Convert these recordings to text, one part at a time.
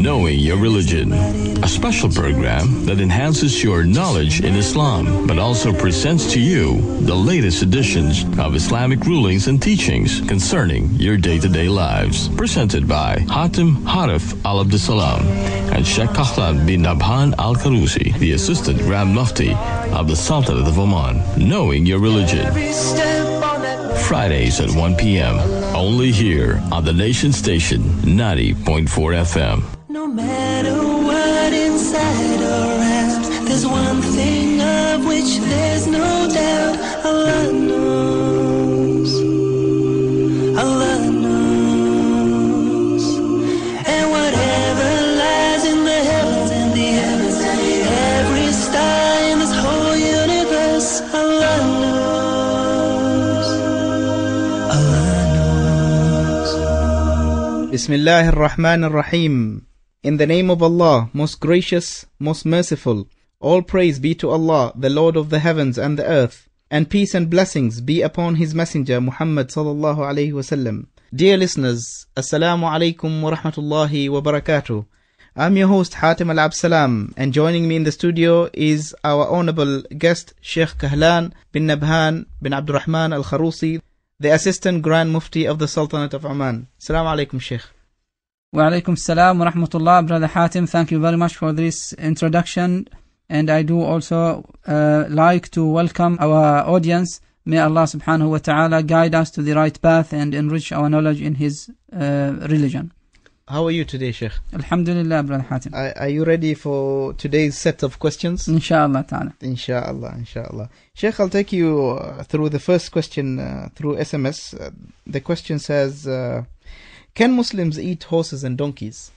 Knowing Your Religion, a special program that enhances your knowledge in Islam, but also presents to you the latest editions of Islamic rulings and teachings concerning your day-to-day lives. Presented by Hatim Harif Al abdissalam and Sheikh Kahlan bin Nabhan Al Karusi, the Assistant Grand Mufti of the Sultanate of Oman. Knowing Your Religion. Fridays at 1 p.m. Only here on the Nation Station 90.4 FM. No matter what inside or out, there's one thing of which there's no doubt. Allah knows. Allah knows. And whatever lies in the heavens and the heavens, every star in this whole universe, Allah knows. Allah knows. Bismillahir Rahmanir Rahim. In the name of Allah, most gracious, most merciful, all praise be to Allah, the Lord of the heavens and the earth, and peace and blessings be upon His Messenger Muhammad sallallahu alayhi wasallam. Dear listeners, Assalamu alaikum wa rahmatullahi wa barakatuh. I'm your host Hatim Al Absalam, and joining me in the studio is our honorable guest Sheikh Kahlan bin Nabhan bin Abdurrahman Al Kharusi, the Assistant Grand Mufti of the Sultanate of Oman. Assalamu alaikum, Sheikh. Walaikum salam wa rahmatullah, Brother Hatim. Thank you very much for this introduction. And I do also uh, like to welcome our audience. May Allah subhanahu wa ta'ala guide us to the right path and enrich our knowledge in His uh, religion. How are you today, Sheikh? Alhamdulillah, Brother Hatim. Are, are, you ready for today's set of questions? Inshallah ta'ala. Inshallah, inshallah. Sheikh, I'll take you uh, through the first question uh, through SMS. Uh, the question says uh, can Muslims eat horses and donkeys?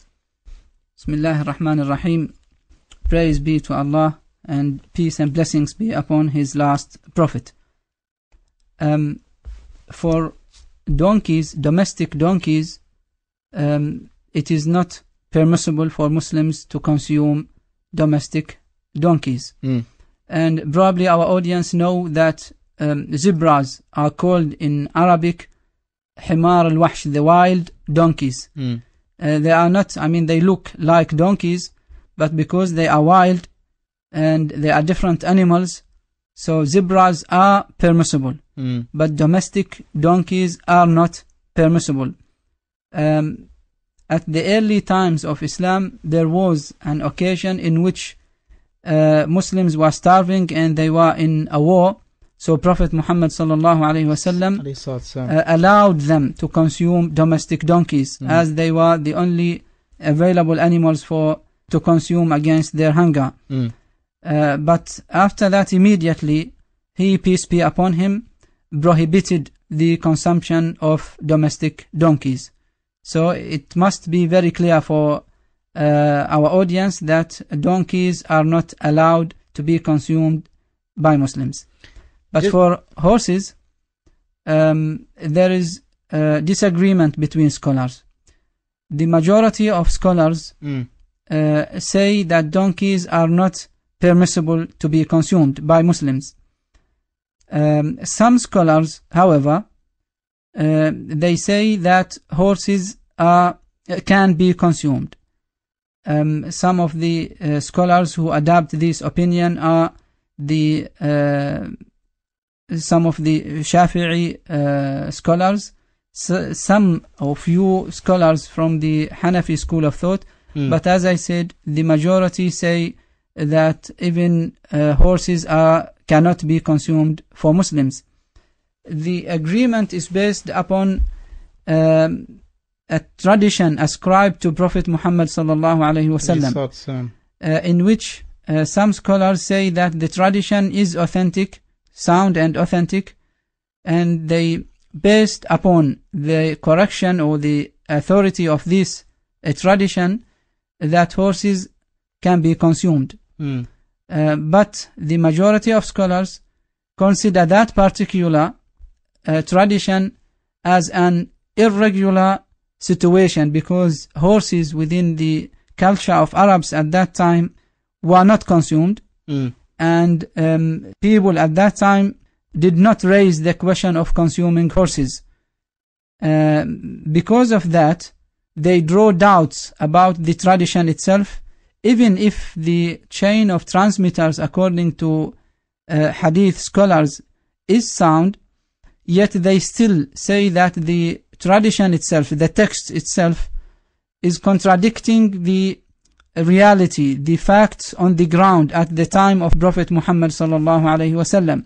Bismillah ar-Rahman ar-Rahim. Praise be to Allah and peace and blessings be upon his last prophet. Um, for donkeys, domestic donkeys, um, it is not permissible for Muslims to consume domestic donkeys. Mm. And probably our audience know that um, zebras are called in Arabic Himar al-Wahsh, the wild donkeys. Mm. Uh, they are not, I mean, they look like donkeys, but because they are wild and they are different animals, so zebras are permissible, mm. but domestic donkeys are not permissible. Um, at the early times of Islam, there was an occasion in which uh, Muslims were starving and they were in a war. So Prophet Muhammad sallallahu alaihi wasallam uh, allowed them to consume domestic donkeys mm. as they were the only available animals for to consume against their hunger. Mm. Uh, but after that, immediately he, peace be upon him, prohibited the consumption of domestic donkeys. So it must be very clear for uh, our audience that donkeys are not allowed to be consumed by Muslims. But for horses, um, there is disagreement between scholars. The majority of scholars mm. uh, say that donkeys are not permissible to be consumed by Muslims. Um, some scholars, however, uh, they say that horses are, can be consumed. Um, some of the uh, scholars who adopt this opinion are the uh, some of the Shafi'i uh, scholars, some or few scholars from the Hanafi school of thought. Mm. But as I said, the majority say that even uh, horses are cannot be consumed for Muslims. The agreement is based upon um, a tradition ascribed to Prophet Muhammad sallallahu alaihi wasallam, uh, in which uh, some scholars say that the tradition is authentic sound and authentic, and they based upon the correction or the authority of this tradition that horses can be consumed. Mm. Uh, but the majority of scholars consider that particular uh, tradition as an irregular situation because horses within the culture of Arabs at that time were not consumed. Mm and um, people at that time did not raise the question of consuming horses. Uh, because of that, they draw doubts about the tradition itself, even if the chain of transmitters, according to uh, hadith scholars, is sound, yet they still say that the tradition itself, the text itself, is contradicting the reality, the facts on the ground at the time of Prophet Muhammad sallallahu alaihi wasallam.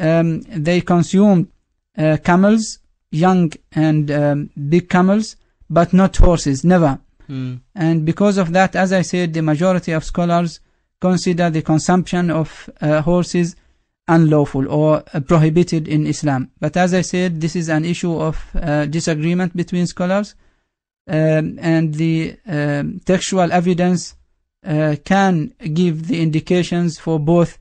Um, they consumed uh, camels, young and um, big camels, but not horses, never. Mm. And because of that, as I said, the majority of scholars consider the consumption of uh, horses unlawful or uh, prohibited in Islam. But as I said, this is an issue of uh, disagreement between scholars um, and the um, textual evidence uh, can give the indications for both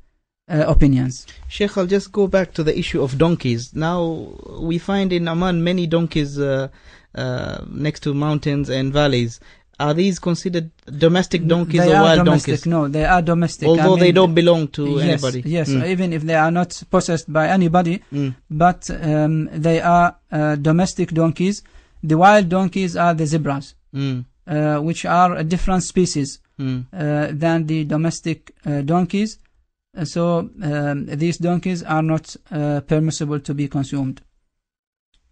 uh, opinions. Sheikh, I'll just go back to the issue of donkeys. Now, we find in Amman many donkeys uh, uh next to mountains and valleys. Are these considered domestic donkeys they or wild domestic, donkeys? No, they are domestic. Although I mean, they don't belong to yes, anybody. Yes, mm. even if they are not possessed by anybody, mm. but um, they are uh, domestic donkeys the wild donkeys are the zebras, mm. uh, which are a different species mm. uh, than the domestic uh, donkeys. Uh, so um, these donkeys are not uh, permissible to be consumed.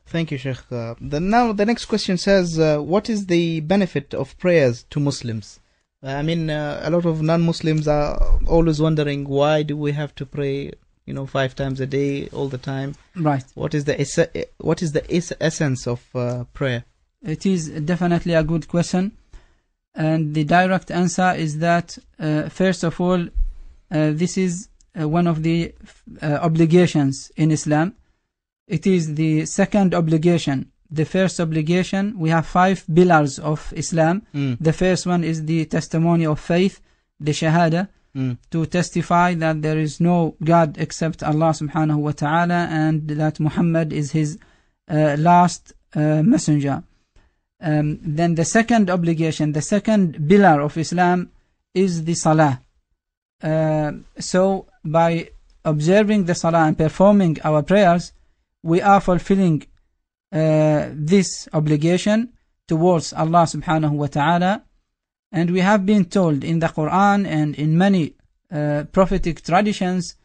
Thank you, Sheikh. Uh, the, now the next question says, what is the benefit of prayers to Muslims? I mean, a lot of non-Muslims are always wondering why do we have to pray you know five times a day all the time right what is the es- what is the es- essence of uh, prayer it is definitely a good question and the direct answer is that uh, first of all uh, this is uh, one of the uh, obligations in islam it is the second obligation the first obligation we have five pillars of islam mm. the first one is the testimony of faith the shahada Mm. to testify that there is no God except Allah subhanahu wa ta'ala and that Muhammad is his uh, last uh, messenger. Um, then the second obligation, the second pillar of Islam is the salah. Uh, so by observing the salah and performing our prayers, we are fulfilling uh, this obligation towards Allah subhanahu wa ta'ala and we have been told in the Quran and in many uh, prophetic traditions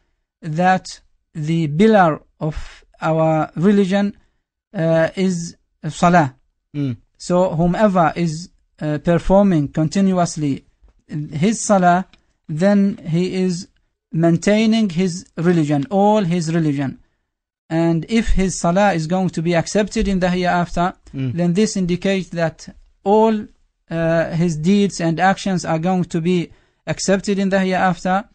that the pillar of our religion uh, is salah. Mm. So whomever is uh, performing continuously his salah, then he is maintaining his religion, all his religion. And if his salah is going to be accepted in the hereafter, mm. then this indicates that all uh, his deeds and actions are going to be accepted in the hereafter,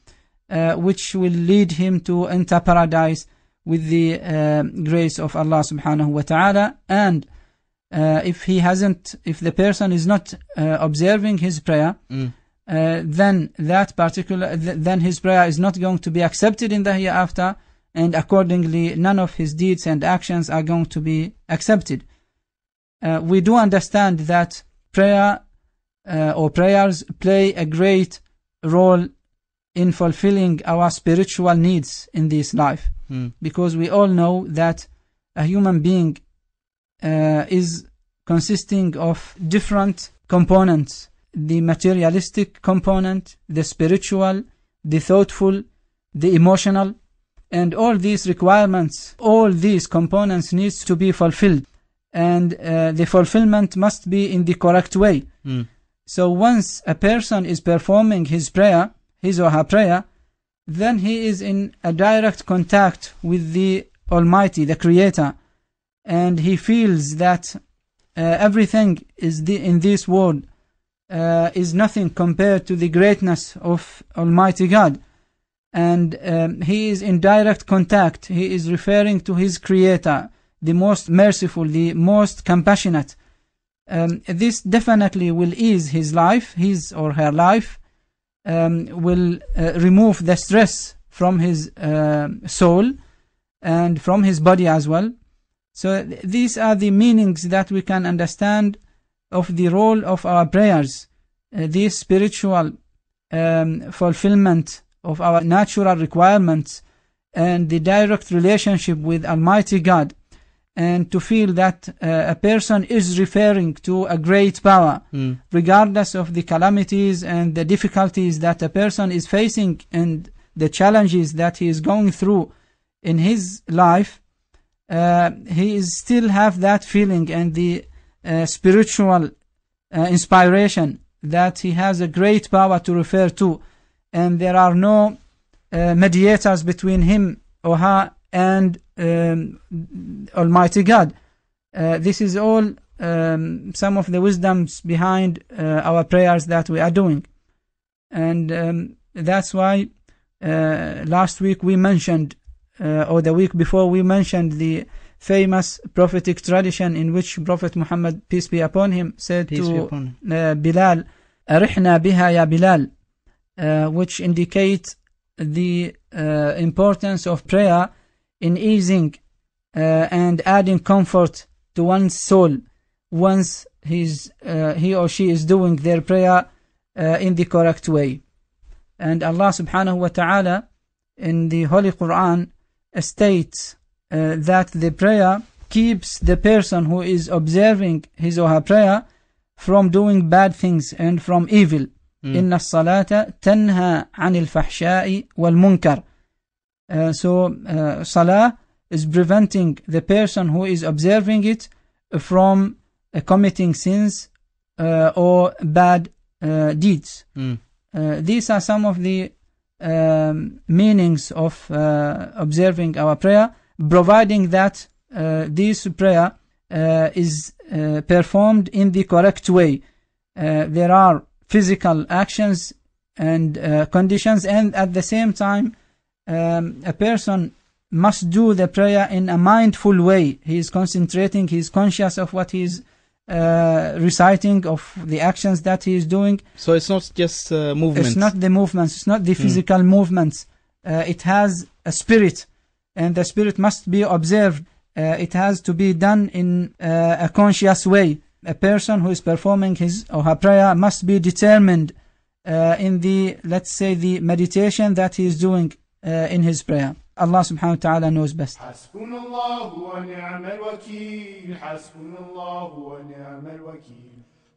uh, which will lead him to enter paradise with the uh, grace of Allah subhanahu wa ta'ala. And uh, if he hasn't, if the person is not uh, observing his prayer, mm. Uh, then that particular, th then his prayer is not going to be accepted in the hereafter, and accordingly, none of his deeds and actions are going to be accepted. we do understand that prayer uh, or prayers play a great role in fulfilling our spiritual needs in this life. Mm. Because we all know that a human being uh, is consisting of different components the materialistic component, the spiritual, the thoughtful, the emotional. And all these requirements, all these components needs to be fulfilled and uh, the fulfillment must be in the correct way. Mm. So once a person is performing his prayer, his or her prayer, then he is in a direct contact with the Almighty, the Creator, and he feels that uh, everything is the, in this world uh, is nothing compared to the greatness of Almighty God. And um, he is in direct contact. He is referring to his Creator the most merciful, the most compassionate. Um, this definitely will ease his life, his or her life, um, will uh, remove the stress from his uh, soul and from his body as well. So th these are the meanings that we can understand of the role of our prayers, uh, the spiritual um, fulfillment of our natural requirements and the direct relationship with Almighty God and to feel that uh, a person is referring to a great power, mm. regardless of the calamities and the difficulties that a person is facing and the challenges that he is going through in his life, uh, he is still have that feeling and the uh, spiritual uh, inspiration that he has a great power to refer to, and there are no uh, mediators between him or her and um, Almighty God. Uh, this is all um, some of the wisdoms behind uh, our prayers that we are doing. And um, that's why uh, last week we mentioned, uh, or the week before, we mentioned the famous prophetic tradition in which Prophet Muhammad, peace be upon him, said peace to him. Uh, Bilal, Arihna biha ya Bilal, uh, which indicates the importance of prayer in easing uh, and adding comfort to one's soul once he's, uh, he or she is doing their prayer uh, in the correct way. And Allah subhanahu wa ta'ala in the Holy Quran states uh, that the prayer keeps the person who is observing his or her prayer from doing bad things and from evil. Mm. إن الصلاة تنهى عن الفحشاء والمنكر uh, so uh, salah is preventing the person who is observing it from uh, committing sins uh, or bad uh, deeds. Mm. these are some of the um, meanings of observing our prayer, providing that this prayer is performed in the correct way. there are physical actions and conditions, and at the same time, um, a person must do the prayer in a mindful way. He is concentrating, he is conscious of what he is uh, reciting, of the actions that he is doing. So it's not just uh, movements. It's not the movements, it's not the hmm. physical mm. movements. Uh, it has a spirit, and the spirit must be observed. Uh, it has to be done in uh, a conscious way. A person who is performing his or her prayer must be determined uh, in the, let's say, the meditation that he is doing in his prayer. Allah subhanahu wa ta'ala knows best.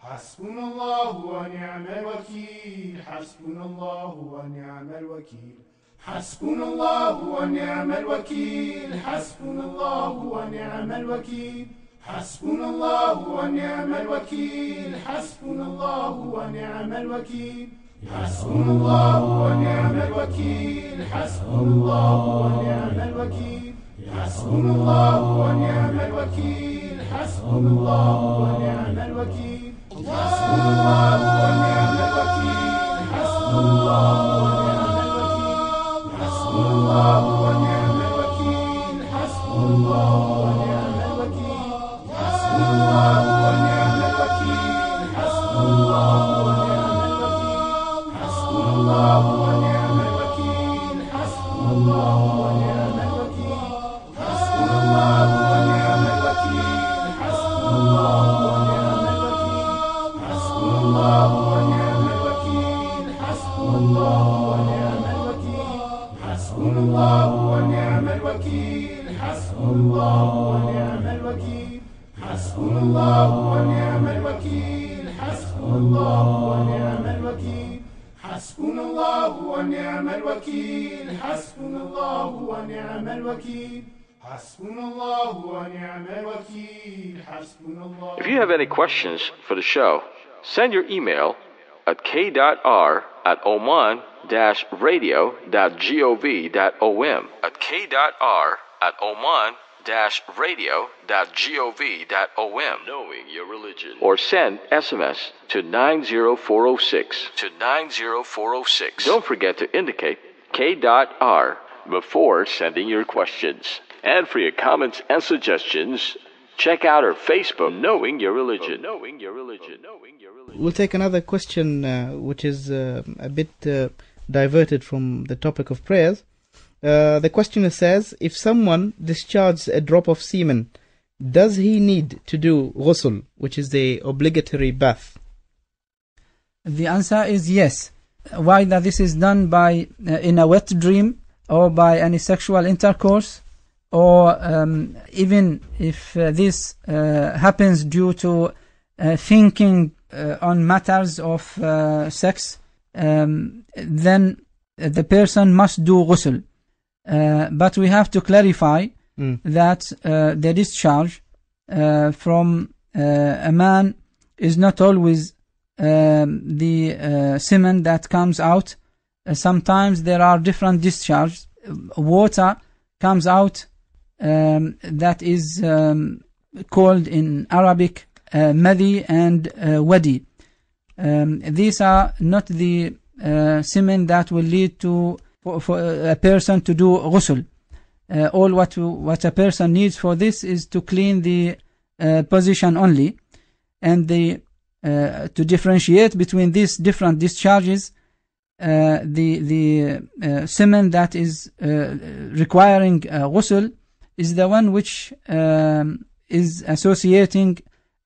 حسبنا الله ونعم الوكيل حسبنا الله ونعم الوكيل حسبنا الله ونعم الوكيل حسبنا الله ونعم الوكيل حسبنا الله ونعم الوكيل حسبنا الله ونعم الوكيل حسبنا الله ونعم الوكيل حسبنا الله ونعم الوكيل حسبنا الله ونعم الوكيل حسبنا الله ونعم الوكيل حسبنا الله ونعم الوكيل حسبنا الله ونعم الوكيل حسبنا الله الله questions for the show, send your email at k.r at oman radio.gov.om. At k.r at oman radio.gov.om. Knowing your religion. Or send SMS to 90406. To 90406. Don't forget to indicate k.r before sending your questions. And for your comments and suggestions, Check out our Facebook, Knowing Your Religion. Knowing Your Religion. We'll take another question, uh, which is uh, a bit uh, diverted from the topic of prayers. Uh, the questioner says, if someone discharges a drop of semen, does he need to do ghusl, which is the obligatory bath? The answer is yes. Whether this is done by uh, in a wet dream or by any sexual intercourse, or um, even if uh, this uh, happens due to uh, thinking uh, on matters of uh, sex, um, then the person must do ghusl. Uh, but we have to clarify mm. that the discharge from a man is not always um, the semen that comes out. sometimes there are different discharges. Water comes out um, that is um, called in Arabic uh, Madi and uh, Wadi. Um, these are not the uh, semen that will lead to for, for uh, a person to do ghusl. Uh, all what what a person needs for this is to clean the uh, position only, and the uh, to differentiate between these different discharges. Uh, the the semen that is requiring ghusl is the one which um, is associating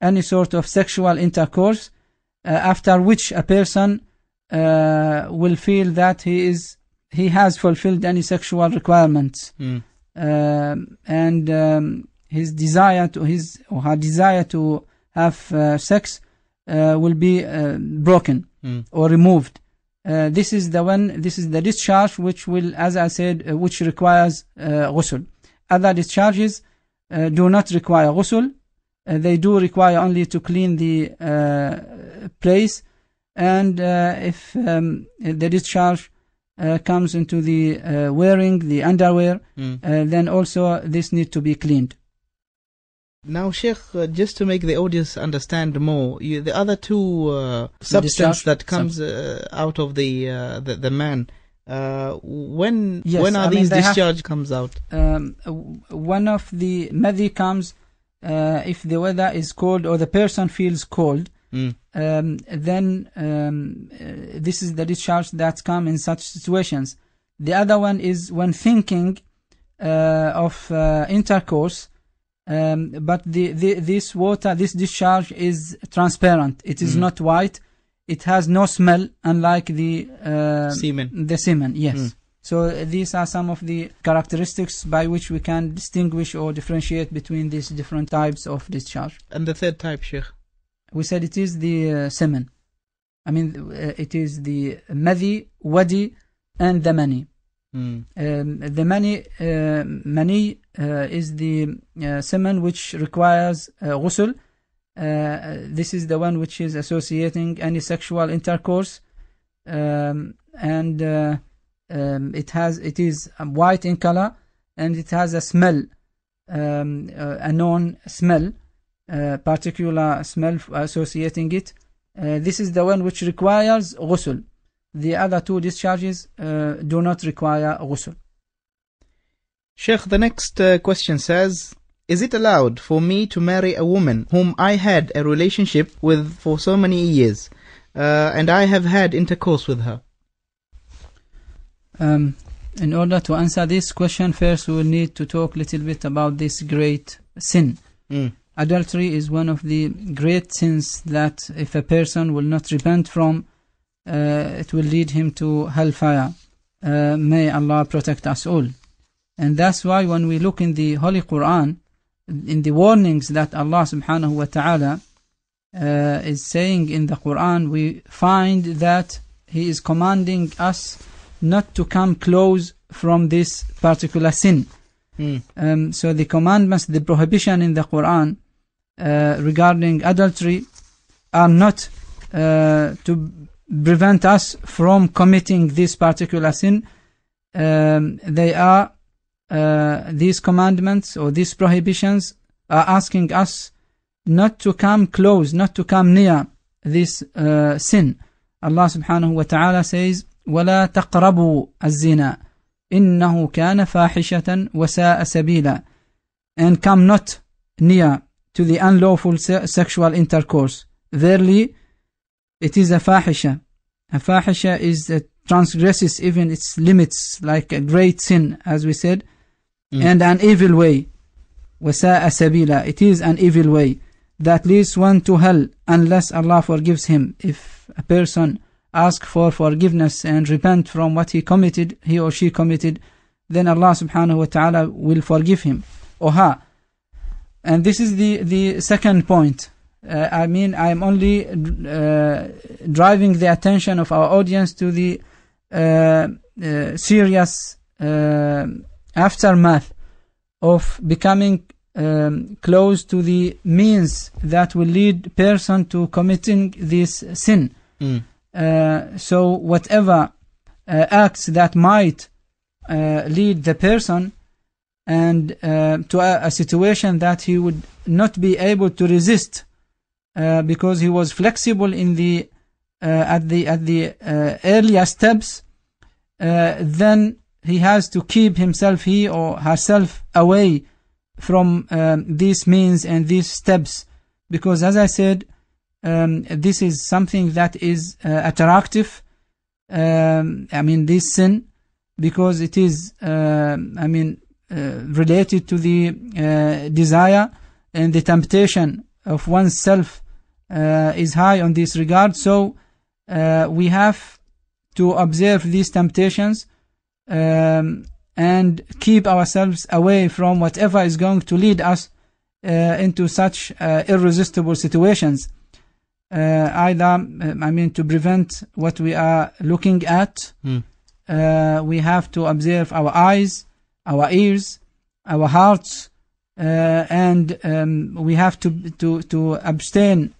any sort of sexual intercourse uh, after which a person uh, will feel that he is he has fulfilled any sexual requirements mm. uh, and um, his desire to his or her desire to have uh, sex uh, will be uh, broken mm. or removed this is the one this is the discharge which will as i said which requires ghusl other discharges uh, do not require ghusl. Uh, they do require only to clean the uh, place. And uh, if um, the discharge uh, comes into the uh, wearing, the underwear, mm. then also this needs to be cleaned. Now, Sheikh, uh, just to make the audience understand more, you, the other two uh, substance that comes uh, out of the, the, the man uh, when yes, when are I these mean, discharge have, comes out? Um, one of the madi comes uh, if the weather is cold or the person feels cold. Mm. Um, then um, uh, this is the discharge that come in such situations. The other one is when thinking uh, of uh, intercourse, um, but the, the, this water, this discharge is transparent. It is mm. not white it has no smell unlike the uh, semen. The semen, yes. Mm. So these are some of the characteristics by which we can distinguish or differentiate between these different types of discharge. And the third type, Sheikh? We said it is the uh, semen. I mean, uh, it is the madhi, wadi, and the mani. Mm. Um, the mani, uh, mani uh, is the uh, semen which requires uh, ghusl uh, uh, this is the one which is associating any sexual intercourse um, and uh, um, it has it is um, white in color and it has a smell um, a known smell particular smell associating it this is the one which requires ghusl the other two discharges do not require ghusl Sheikh, the next uh, question says, is it allowed for me to marry a woman whom I had a relationship with for so many years, uh, and I have had intercourse with her? Um, in order to answer this question, first we will need to talk a little bit about this great sin. Mm. Adultery is one of the great sins that, if a person will not repent from, uh, it will lead him to hellfire. Uh, may Allah protect us all. And that's why when we look in the Holy Quran, in the warnings that Allah subhanahu wa ta'ala uh, is saying in the Quran, we find that He is commanding us not to come close from this particular sin. Mm. Um, so the commandments, the prohibition in the Quran uh, regarding adultery are not uh, to prevent us from committing this particular sin. Um, they are uh, these commandments or these prohibitions are asking us not to come close, not to come near this uh, sin. Allah subhanahu wa ta'ala says, وَلَا تَقْرَبُوا الزِّنَا إِنَّهُ كَانَ فَاحِشَةً وَسَاءَ سَبِيلًا And come not near to the unlawful sexual intercourse. Verily, it is a fahisha. A fahisha is that transgresses even its limits, like a great sin, as we said mm. and an evil way. وَسَاءَ سَبِيلًا It is an evil way that leads one to hell unless Allah forgives him. If a person asks for forgiveness and repent from what he committed, he or she committed, then Allah subhanahu wa ta'ala will forgive him Oha, And this is the, the second point. Uh, I mean, I'm only uh, driving the attention of our audience to the uh, uh serious uh, aftermath of becoming um, close to the means that will lead person to committing this sin. Mm. Uh, so whatever uh, acts that might uh, lead the person and uh, to a, a, situation that he would not be able to resist uh, because he was flexible in the uh, at the at the earlier steps, then he has to keep himself, he or herself, away from um, these means and these steps. Because as I said, um, this is something that is uh, attractive. Um, I mean, this sin, because it is, uh, I mean, uh, related to the uh, desire and the temptation of oneself uh, is high on this regard. So uh, we have to observe these temptations um, and keep ourselves away from whatever is going to lead us uh, into such uh, irresistible situations. Uh, either, uh, I mean, to prevent what we are looking at, mm. we have to observe our eyes, our ears, our hearts, uh, and um, we have to to to abstain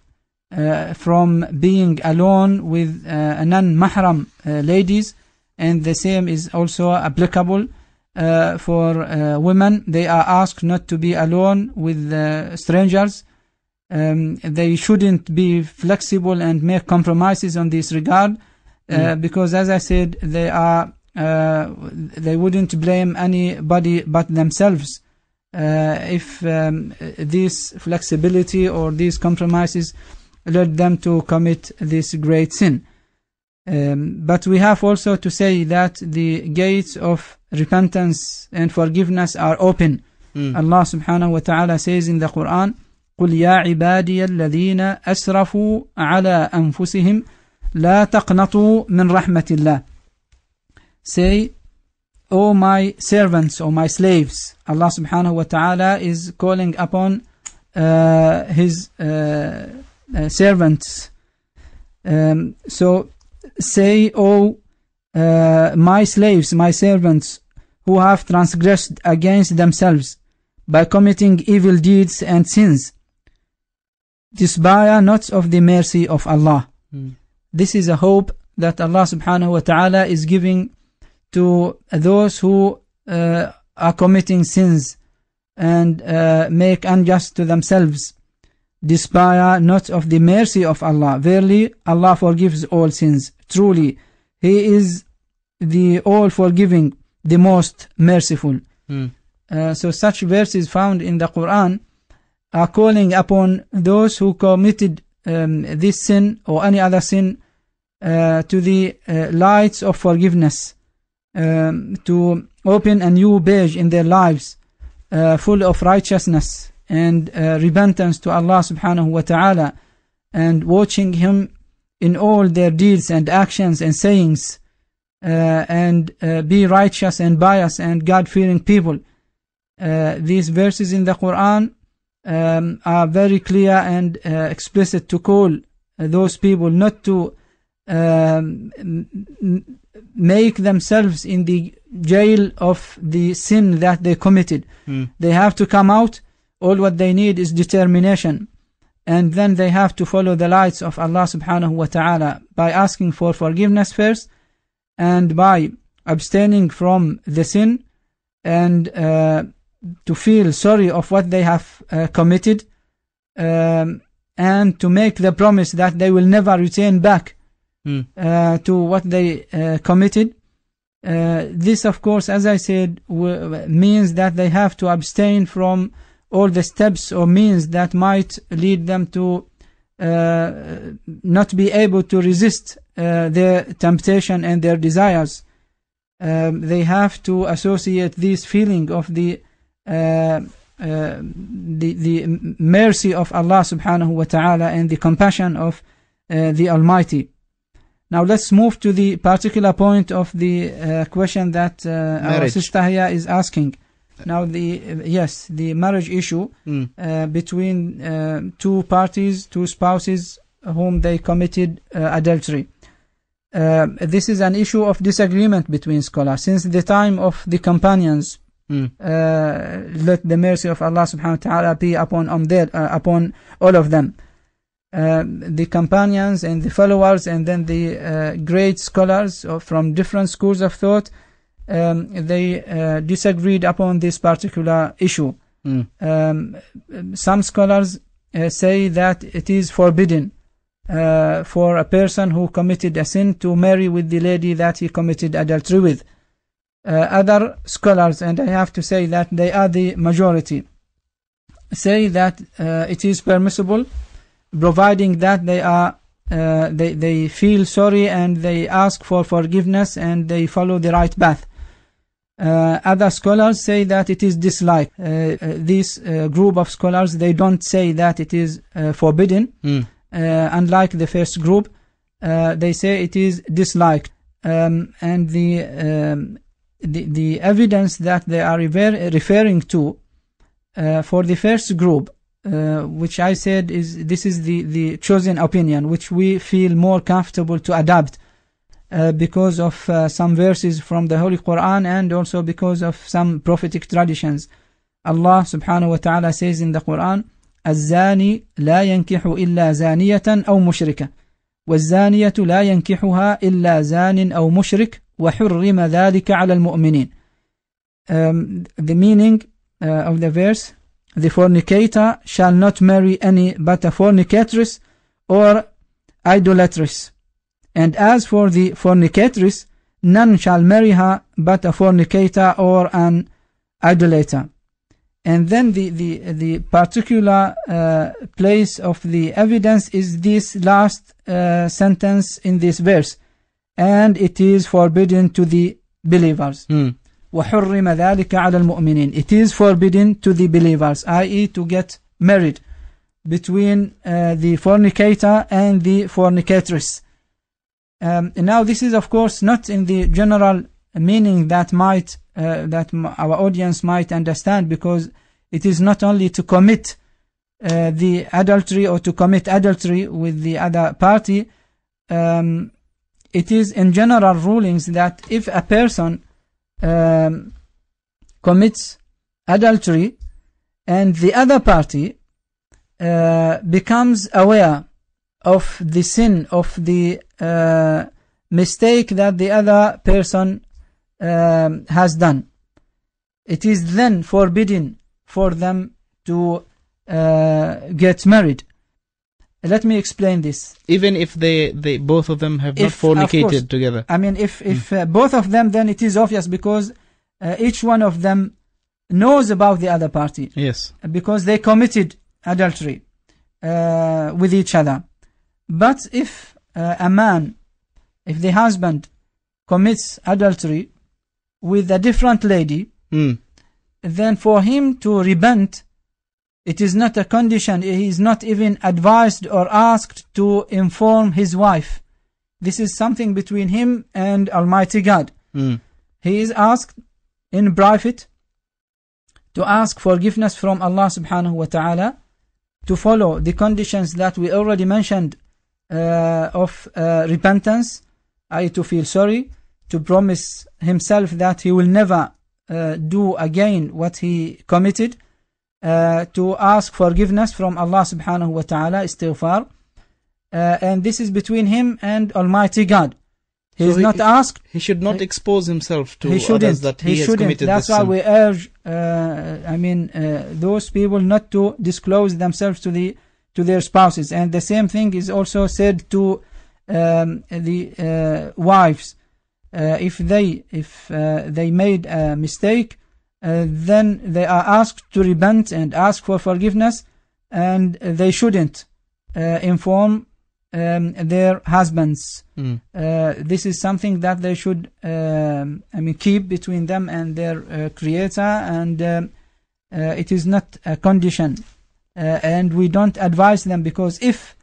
from being alone with non-mahram ladies and the same is also applicable uh, for uh, women. They are asked not to be alone with uh, strangers. Um, they shouldn't be flexible and make compromises on this regard, yeah. Uh, mm. because as I said, they are uh, they wouldn't blame anybody but themselves. Uh, if um, this flexibility or these compromises led them to commit this great sin. Um, but we have also to say that the gates of repentance and forgiveness are open. Mm. Allah subhanahu wa ta'ala says in the Quran, قل يا عبادي الذين أسرفوا على أنفسهم لا تقنطوا من رحمة الله. Say, O oh my servants, O oh my slaves, Allah subhanahu wa ta'ala is calling upon uh, His uh, uh, servants. Um, so say, O uh, my slaves, my servants, who have transgressed against themselves by committing evil deeds and sins, despair not of the mercy of Allah. Mm. This is a hope that Allah subhanahu wa ta'ala is giving to those who uh, are committing sins and uh, make unjust to themselves Despair not of the mercy of Allah. Verily, Allah forgives all sins. Truly, He is the all forgiving, the most merciful. Mm. Uh, so, such verses found in the Quran are calling upon those who committed um, this sin or any other sin uh, to the uh, lights of forgiveness, um, to open a new page in their lives uh, full of righteousness and uh, repentance to Allah subhanahu wa ta'ala and watching him in all their deeds and actions and sayings uh, and uh, be righteous and pious and God-fearing people. Uh, these verses in the Quran um, are very clear and uh, explicit to call uh, those people not to um, make themselves in the jail of the sin that they committed. Mm. They have to come out all what they need is determination. And then they have to follow the lights of Allah subhanahu wa ta'ala by asking for forgiveness first and by abstaining from the sin and uh, to feel sorry of what they have uh, committed um, and to make the promise that they will never return back mm. uh, to what they uh, committed. Uh, this, of course, as I said, means that they have to abstain from all the steps or means that might lead them to uh, not be able to resist uh, their temptation and their desires. Um, they have to associate this feeling of the, uh, uh the the mercy of Allah subhanahu wa taala and the compassion of uh, the Almighty. Now let's move to the particular point of the uh, question that our sister here is asking. Now the uh, yes, the marriage issue mm. uh, between uh, two parties, two spouses whom they committed uh, adultery. Uh, this is an issue of disagreement between scholars since the time of the companions. Mm. let the mercy of Allah subhanahu wa ta'ala be upon, their, upon all of them. the companions and the followers and then the great scholars from different schools of thought um, they uh, disagreed upon this particular issue. Mm. Um, some scholars uh, say that it is forbidden uh, for a person who committed a sin to marry with the lady that he committed adultery with. Uh, other scholars, and I have to say that they are the majority, say that uh, it is permissible, providing that they are uh, they, they feel sorry and they ask for forgiveness and they follow the right path. Uh, other scholars say that it is disliked. Uh, uh, this uh, group of scholars, they don't say that it is uh, forbidden. Mm. unlike the first group, they say it is disliked. Um, and the, um, the, the evidence that they are referring to for the first group uh, which I said is this is the, the chosen opinion, which we feel more comfortable to adapt uh, because of uh, some verses from the Holy Quran and also because of some prophetic traditions. Allah subhanahu wa ta'ala says in the Quran, الزاني لا ينكح إلا زانية أو مشركة والزانية لا ينكحها إلا زان أو مشرك وحرم ذلك على المؤمنين. Um, the meaning uh, of the verse the fornicator shall not marry any but a fornicatress or idolatress and as for the fornicatress, none shall marry her but a fornicator or an idolater. And then the, the, the particular uh, place of the evidence is this last uh, sentence in this verse. And it is forbidden to the believers. Hmm. It is forbidden to the believers, i.e. to get married between uh, the fornicator and the fornicatress. Um, now, this is of course not in the general meaning that might uh, that our audience might understand, because it is not only to commit uh, the adultery or to commit adultery with the other party. Um, it is in general rulings that if a person um, commits adultery and the other party uh, becomes aware of the sin, of the uh, mistake that the other person um, has done. It is then forbidden for them to uh, get married. Let me explain this. Even if they, they both of them have if, not fornicated course, together. I mean, if if mm. uh, both of them, then it is obvious because uh, each one of them knows about the other party. Yes. Because they committed adultery uh, with each other. But if uh, a man, if the husband commits adultery with a different lady, mm. then for him to repent, it is not a condition. He is not even advised or asked to inform his wife. This is something between him and Almighty God. Mm. He is asked in private to ask forgiveness from Allah subhanahu wa ta'ala to follow the conditions that we already mentioned uh, of uh, repentance, i.e., to feel sorry, to promise himself that he will never uh, do again what he committed, to ask forgiveness from Allah subhanahu wa ta'ala, istighfar. and this is between him and Almighty God. He so is he, not asked. He should not expose himself to he shouldn't, others that he, he shouldn't. committed That's why sin. we urge, uh, I mean, uh, those people not to disclose themselves to the to their spouses. And the same thing is also said to um, the uh, wives. Uh, if they if uh, they made a mistake, uh, then they are asked to repent and ask for forgiveness, and they shouldn't uh, inform um, their husbands. Mm. this is something that they should um, I mean keep between them and their creator, and um, it is not a condition uh, and we don't advise them because if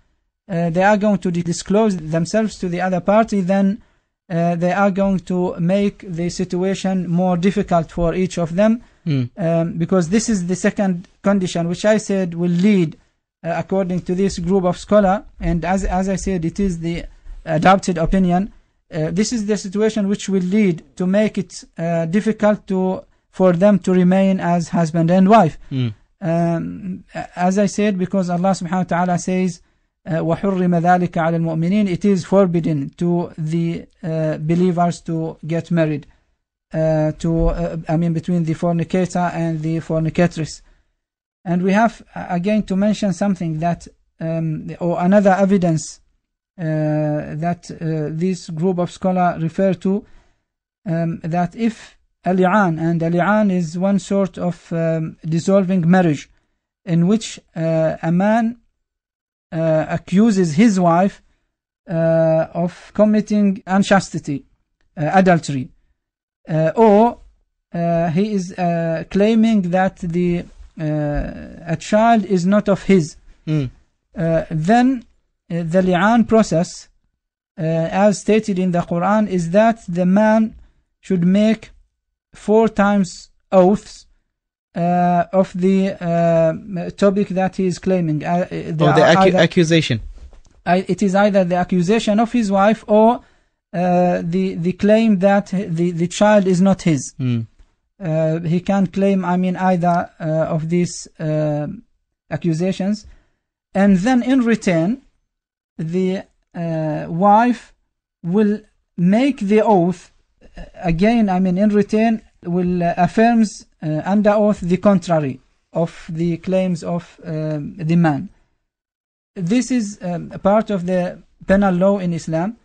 uh, they are going to disclose themselves to the other party, then uh, they are going to make the situation more difficult for each of them. Mm. Um, because this is the second condition, which I said will lead, uh, according to this group of scholar, and as as I said, it is the adopted opinion. Uh, this is the situation which will lead to make it uh, difficult to for them to remain as husband and wife. Mm. Um, as I said, because Allah subhanahu wa ta'ala says, uh, وَحُرِّمَ ذَلِكَ عَلَى الْمُؤْمِنِينَ It is forbidden to the uh, believers to get married. Uh, to, uh, I mean, between the fornicator and the fornicatress. And we have, uh, again, to mention something that, um, or another evidence uh, that this group of scholars refer to, um, that if ali'an, and ali'an is one sort of um, dissolving marriage in which uh, a man uh, accuses his wife uh, of committing unchastity, uh, adultery, uh, or uh, he is claiming that the a child is not of his. Mm. then the li'an process, as stated in the Quran, is that the man should make four times oaths uh, of the uh, topic that he is claiming. Uh, uh the, oh, the acu either, accusation. I, it is either the accusation of his wife or uh, the the claim that the the child is not his. Mm. he can claim, I mean, either of these accusations, and then in return, the wife will make the oath again, I mean, in return, will uh, affirms uh, under oath the contrary of the claims of um, the man. This is um, part of the penal law in Islam.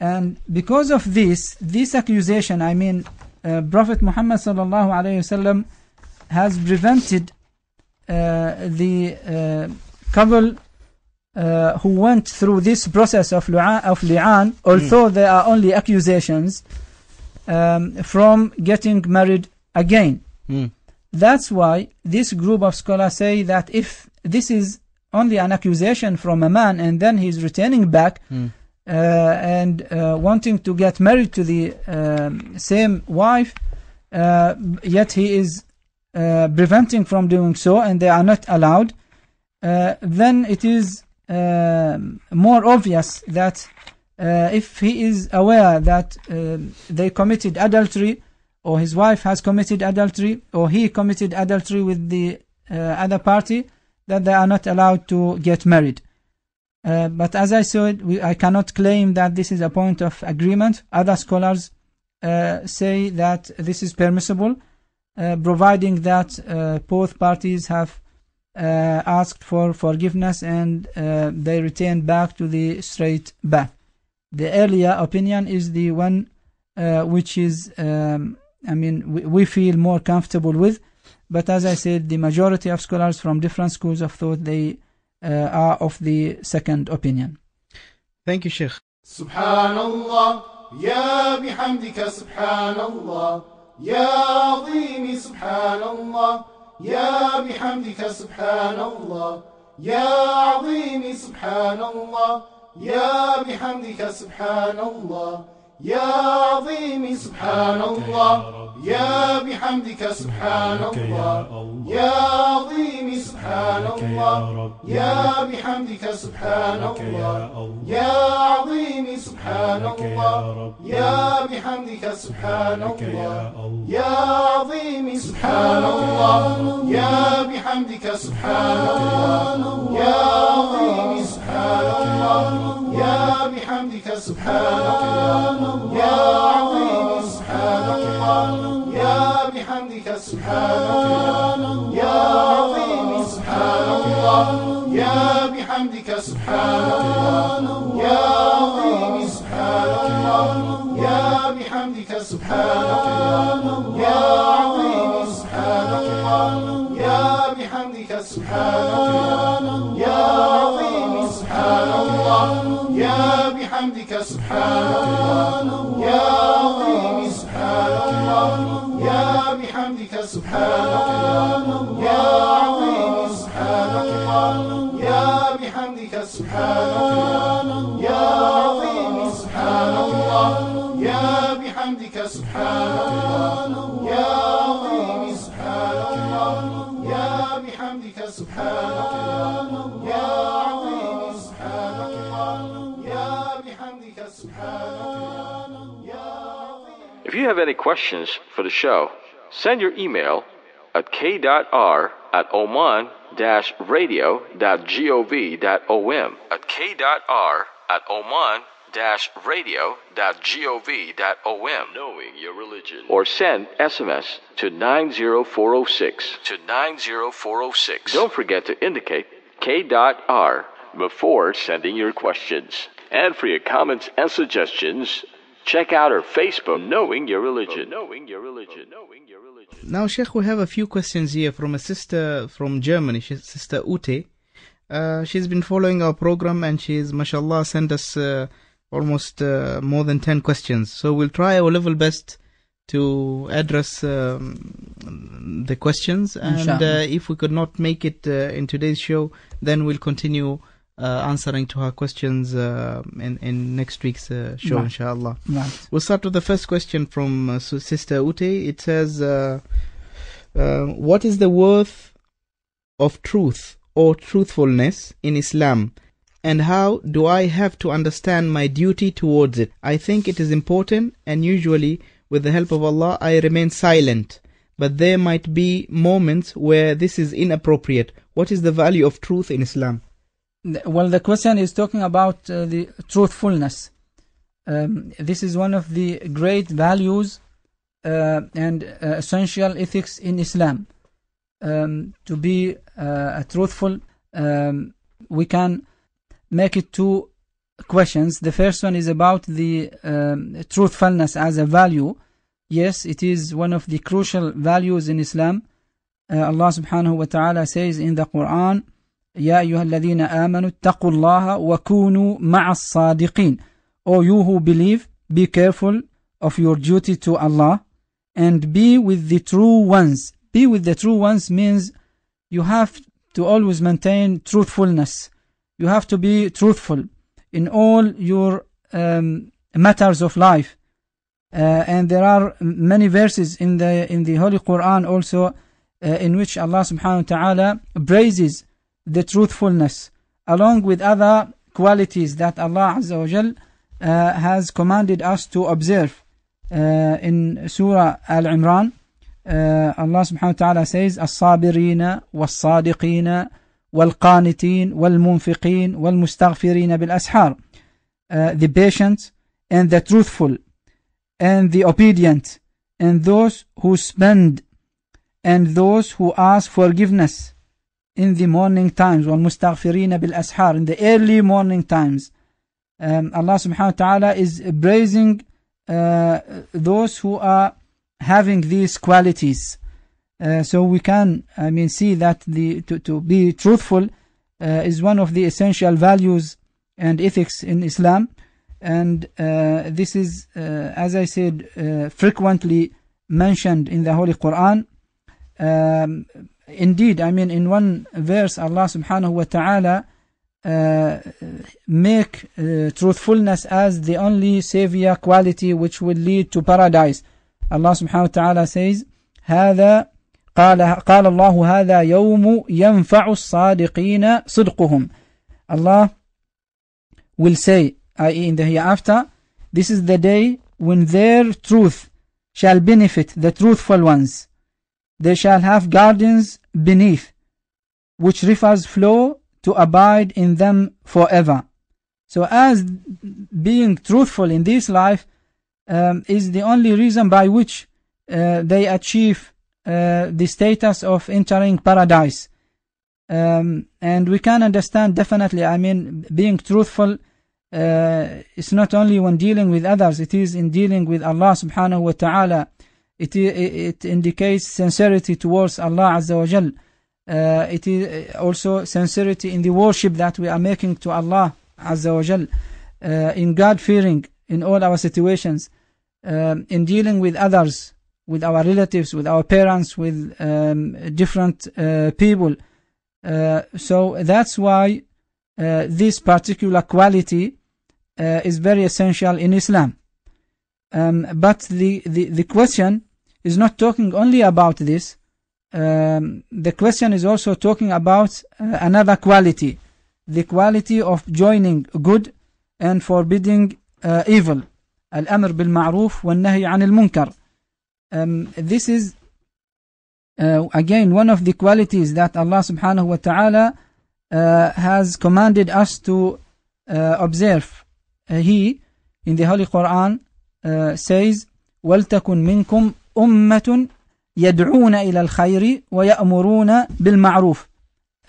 And because of this, this accusation, I mean, uh, Prophet Muhammad sallallahu alayhi wasallam has prevented uh, the uh, couple uh, who went through this process of, of li'an, although mm. there are only accusations, um, from getting married again. Mm. That's why this group of scholars say that if this is only an accusation from a man and then he's returning back mm. uh, and uh, wanting to get married to the um, same wife, uh, yet he is uh, preventing from doing so and they are not allowed, uh, then it is um, more obvious that uh, if he is aware that uh, they committed adultery or his wife has committed adultery or he committed adultery with the uh, other party, that they are not allowed to get married. Uh, but as I said, we, I cannot claim that this is a point of agreement. Other scholars uh, say that this is permissible, uh, providing that both parties have asked for forgiveness and they return back to the straight path the earlier opinion is the one uh, which is, um, I mean, we, we feel more comfortable with. But as I said, the majority of scholars from different schools of thought, they uh, are of the second opinion. Thank you, Sheikh. Subhanallah, ya bihamdika subhanallah, ya azimi subhanallah, ya bihamdika subhanallah, ya azimi subhanallah. يا بحمدك سبحان الله يا عظيم سبحان الله يا بحمدك سبحان الله يا عظيم سبحان الله يا بحمدك سبحان الله يا عظيم سبحان الله يا بحمدك سبحان الله يا عظيم سبحان الله يا بحمدك سبحان الله يا عظيم سبحان الله يا بحمدك سبحانك يا عظيم سبحانك يا بحمدك سبحانك يا questions for the show, send your email at k.r at oman radio.gov.om. At k.r at oman radio.gov.om. Knowing your religion. Or send SMS to 90406. To 90406. Don't forget to indicate k.r before sending your questions. And for your comments and suggestions, Check out our Facebook, Knowing Your Religion. Now, Sheikh, we have a few questions here from a sister from Germany, Sister Ute. Uh, she's been following our program and she's, mashallah, sent us uh, almost uh, more than 10 questions. So we'll try our level best to address um, the questions. And uh, if we could not make it uh, in today's show, then we'll continue uh, answering to her questions uh, in, in next week's uh, show, right. inshallah. Right. We'll start with the first question from Sister Ute. It says, What is the worth of truth or truthfulness in Islam? and how do I have to understand my duty towards it? I think it is important, and usually, with the help of Allah, I remain silent. But there might be moments where this is inappropriate. What is the value of truth in Islam? well, the question is talking about uh, the truthfulness. Um, this is one of the great values uh, and uh, essential ethics in Islam. Um, to be uh, truthful, um, we can make it two questions. The first one is about the um, truthfulness as a value. Yes, it is one of the crucial values in Islam. Uh, Allah subhanahu wa ta'ala says in the Quran, يا أيها الذين آمنوا اتقوا الله وكونوا مع الصادقين. O you who believe, be careful of your duty to Allah and be with the true ones. Be with the true ones means you have to always maintain truthfulness. You have to be truthful in all your um, matters of life. Uh, and there are many verses in the in the Holy Quran also uh, in which Allah subhanahu wa ta'ala praises the truthfulness along with other qualities that Allah Azza wa Jal uh, has commanded us to observe. Uh, in Surah Al-Imran, uh, Allah subhanahu wa ta'ala says, الصابرين والصادقين والقانتين والمنفقين والمستغفرين بالأسحار. Uh, the patient and the truthful and the obedient and those who spend and those who ask forgiveness in the morning times bil ashar. in the early morning times um, Allah subhanahu wa ta'ala is praising uh, those who are having these qualities uh, so we can I mean see that the to, to be truthful uh, is one of the essential values and ethics in Islam and uh, this is uh, as I said uh, frequently mentioned in the Holy Quran um, indeed, I mean, in one verse, Allah subhanahu wa ta'ala uh, make uh, truthfulness as the only savior quality which will lead to paradise. Allah subhanahu wa ta'ala says, هذا قال, قال الله هذا يوم ينفع الصادقين صدقهم. Allah will say, i.e. in the hereafter, this is the day when their truth shall benefit the truthful ones. They shall have gardens beneath, which rivers flow to abide in them forever. So as being truthful in this life um, is the only reason by which uh, they achieve uh, the status of entering paradise. Um, and we can understand definitely, I mean, being truthful uh, is not only when dealing with others, it is in dealing with Allah subhanahu wa ta'ala it, it indicates sincerity towards Allah Azza wa Jal. Uh, it is uh, also sincerity in the worship that we are making to Allah Azza wa Jal. Uh, in God-fearing in all our situations. Um, in dealing with others, with our relatives, with our parents, with um, different uh, people. Uh, so that's why uh, this particular quality uh, is very essential in Islam. Um, but the, the, the, question is not talking only about this. Um, the question is also talking about uh, another quality, the quality of joining good and forbidding uh, evil. الأمر بالمعروف والنهي عن المنكر. Um, this is uh, again one of the qualities that Allah subhanahu wa ta'ala uh, has commanded us to uh, observe. Uh, he in the Holy Quran says وَلْتَكُنْ مِنْكُمْ أمة يدعون إلى الخير ويأمرون بالمعروف.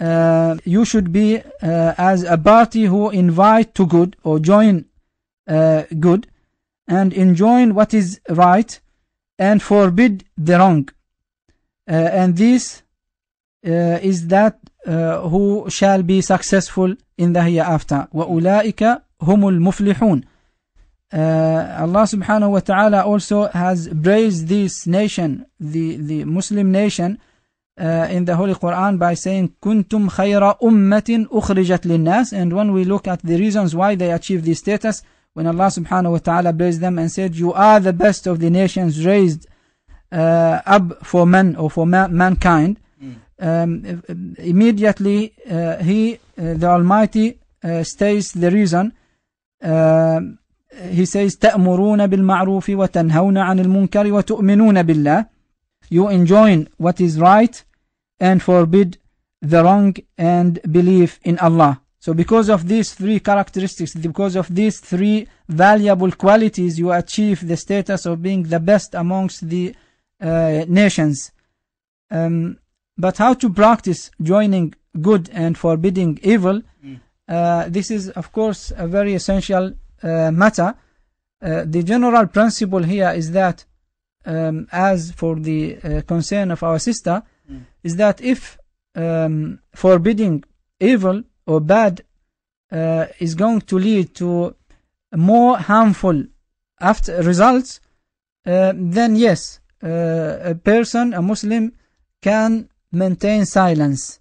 Uh, you should be uh, as a party who invite to good or join uh, good and enjoin what is right and forbid the wrong. and this is that who shall be successful in the hereafter. وَأُولَٰئِكَ هُمُ الْمُفْلِحُونَ Uh, Allah subhanahu wa ta'ala also has praised this nation, the, the Muslim nation, uh, in the Holy Quran by saying, Kuntum khaira ummatin ukhrijat linnas. And when we look at the reasons why they achieved this status, when Allah subhanahu wa ta'ala praised them and said, You are the best of the nations raised uh, up for men or for ma mankind. Mm. Um, immediately, uh, He, uh, the Almighty, uh, states the reason he says, تأمرون بالمعروف وتنهون عن المنكر وتؤمنون بالله. You enjoin what is right and forbid the wrong and believe in Allah. So because of these three characteristics, because of these three valuable qualities, you achieve the status of being the best amongst the uh, nations. Um, but how to practice joining good and forbidding evil, mm. uh, this is of course a very essential uh, matter, uh, the general principle here is that, um, as for the uh, concern of our sister, mm. is that if um, forbidding evil or bad uh, is going to lead to more harmful after results, uh, then yes, a person, a Muslim, can maintain silence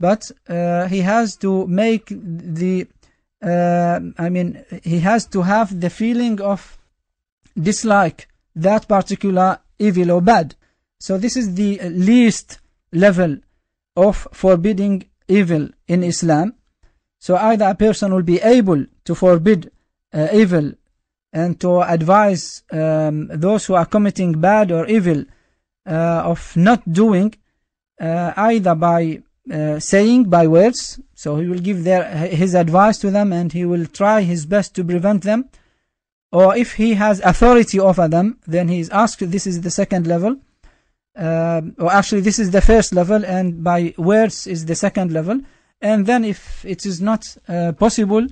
but uh, he has to make the uh, I mean, he has to have the feeling of dislike that particular evil or bad. So this is the least level of forbidding evil in Islam. So either a person will be able to forbid uh, evil and to advise um, those who are committing bad or evil uh, of not doing uh, either by uh, saying by words. So he will give their, his advice to them and he will try his best to prevent them. Or if he has authority over them, then he is asked, this is the second level. Uh, or actually this is the first level and by words is the second level. And then if it is not uh, possible,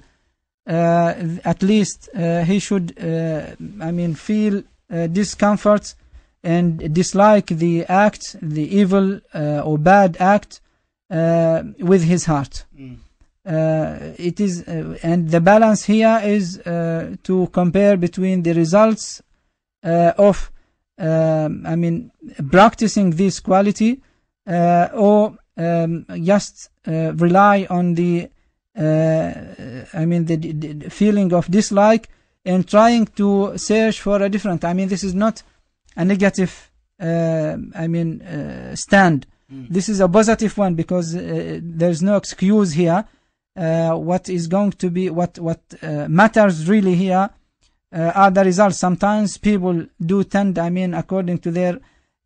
uh, at least uh, he should, uh, I mean, feel discomfort and dislike the act, the evil or bad act uh, with his heart. Mm. Uh, it is, uh, and the balance here is uh, to compare between the results uh, of, um, I mean, practicing this quality uh, or um, just rely on the, I mean, the, the feeling of dislike and trying to search for a different. I mean, this is not a negative, I mean, stand. Hmm. This is a positive one because uh, there's no excuse here. Uh, what is going to be what what uh, matters really here uh, are the results. Sometimes people do tend, I mean, according to their uh,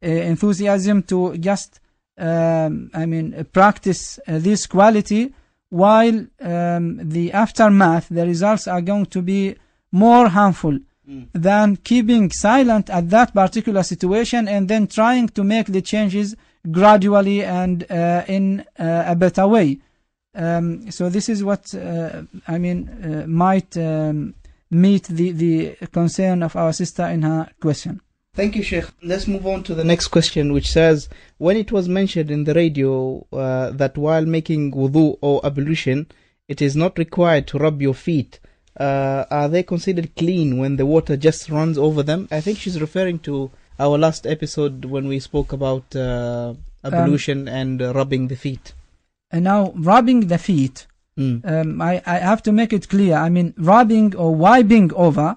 enthusiasm, to just um, I mean practice uh, this quality, while um, the aftermath, the results are going to be more harmful hmm. than keeping silent at that particular situation and then trying to make the changes gradually and uh, in uh, a better way. Um, so this is what uh, I mean might um, meet the, the concern of our sister in her question. Thank you, Sheikh. Let's move on to the next question, which says When it was mentioned in the radio uh, that while making wudu or ablution, it is not required to rub your feet, uh, are they considered clean when the water just runs over them? I think she's referring to our last episode when we spoke about uh, ablution um, and uh, rubbing the feet. And now rubbing the feet, mm. um, I, I have to make it clear. I mean, rubbing or wiping over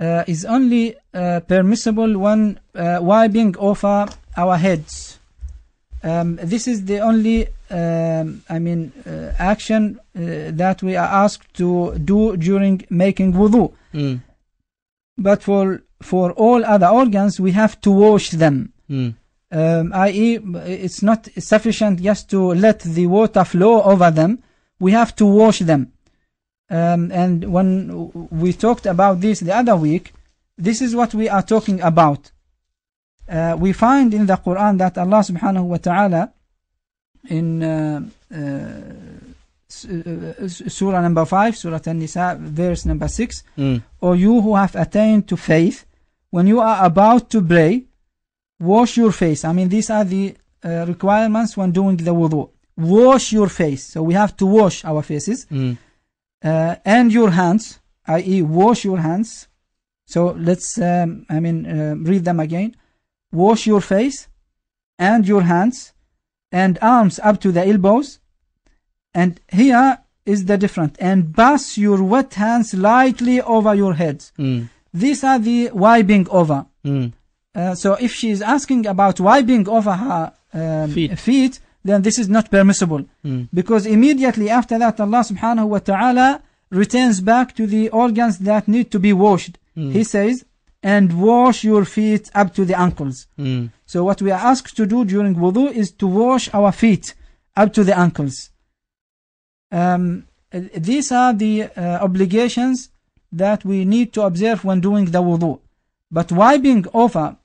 uh, is only uh, permissible when uh, wiping over our heads. Um, this is the only, um, I mean, uh, action that we are asked to do during making wudu. Mm. But for for all other organs, we have to wash them. Mm. Um, i.e., it's not sufficient just to let the water flow over them. We have to wash them. Um, and when we talked about this the other week, this is what we are talking about. Uh, we find in the Quran that Allah subhanahu wa ta'ala in uh, uh, uh, uh Surah number 5, Surah An-Nisa, verse number 6, mm. Or you who have attained to faith, when you are about to pray, wash your face. I mean, these are the uh, requirements when doing the wudu. Wash your face. So we have to wash our faces mm. uh, and your hands, i.e., wash your hands. So let's, um, I mean, uh, read them again. Wash your face and your hands and arms up to the elbows. And here is the different. And pass your wet hands lightly over your heads. Mm. These are the wiping over. Mm. Uh, so if she is asking about wiping over her um, feet. feet. then this is not permissible. Mm. Because immediately after that, Allah subhanahu wa ta'ala returns back to the organs that need to be washed. Mm. He says, and wash your feet up to the ankles. Mm. So what we are asked to do during wudu is to wash our feet up to the ankles. Um, these are the uh, obligations that we need to observe when doing the wudu. But wiping over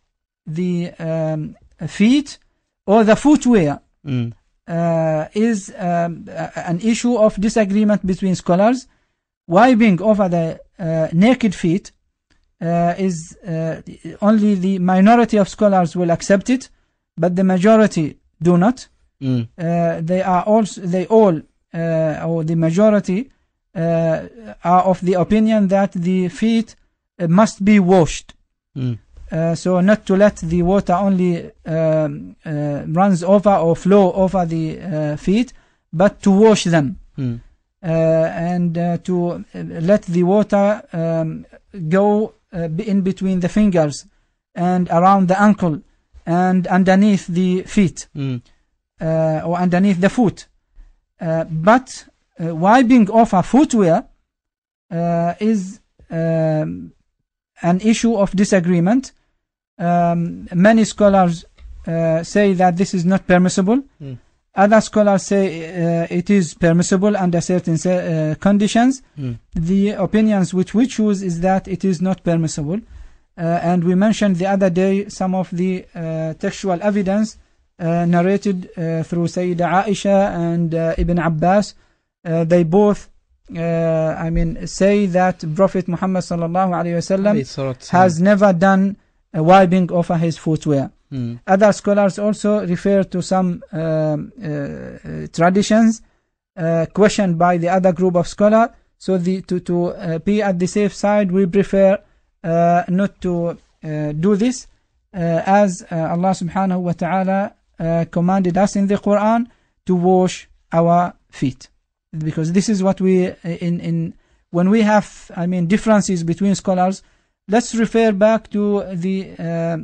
the um, feet or the footwear mm. uh, is um, an issue of disagreement between scholars. Wiping over the uh, naked feet uh, is uh, only the minority of scholars will accept it, but the majority do not. Mm. they are all, they all uh, or the majority uh, are of the opinion that the feet uh, must be washed. Mm. Uh, so not to let the water only um, uh, runs over or flow over the uh, feet, but to wash them mm. and to let the water um, go in between the fingers and around the ankle and underneath the feet mm. or underneath the foot. but uh, wiping off a footwear uh, is um, an issue of disagreement. Um, many scholars uh, say that this is not permissible. Mm. Other scholars say uh, it is permissible under certain uh, conditions. Mm. The opinions which we choose is that it is not permissible. Uh, and we mentioned the other day some of the textual evidence narrated through Sayyidah Aisha and Ibn Abbas uh, they both uh, I mean say that Prophet Muhammad sallallahu alaihi wasallam has never done a wiping of his footwear. Mm. Other scholars also refer to some uh, uh traditions uh, questioned by the other group of scholars. So the, to, to uh, be at the safe side, we prefer not to do this as Allah subhanahu wa ta'ala commanded us in the Quran to wash our feet because this is what we in in when we have I mean differences between scholars. Let's refer back to the uh,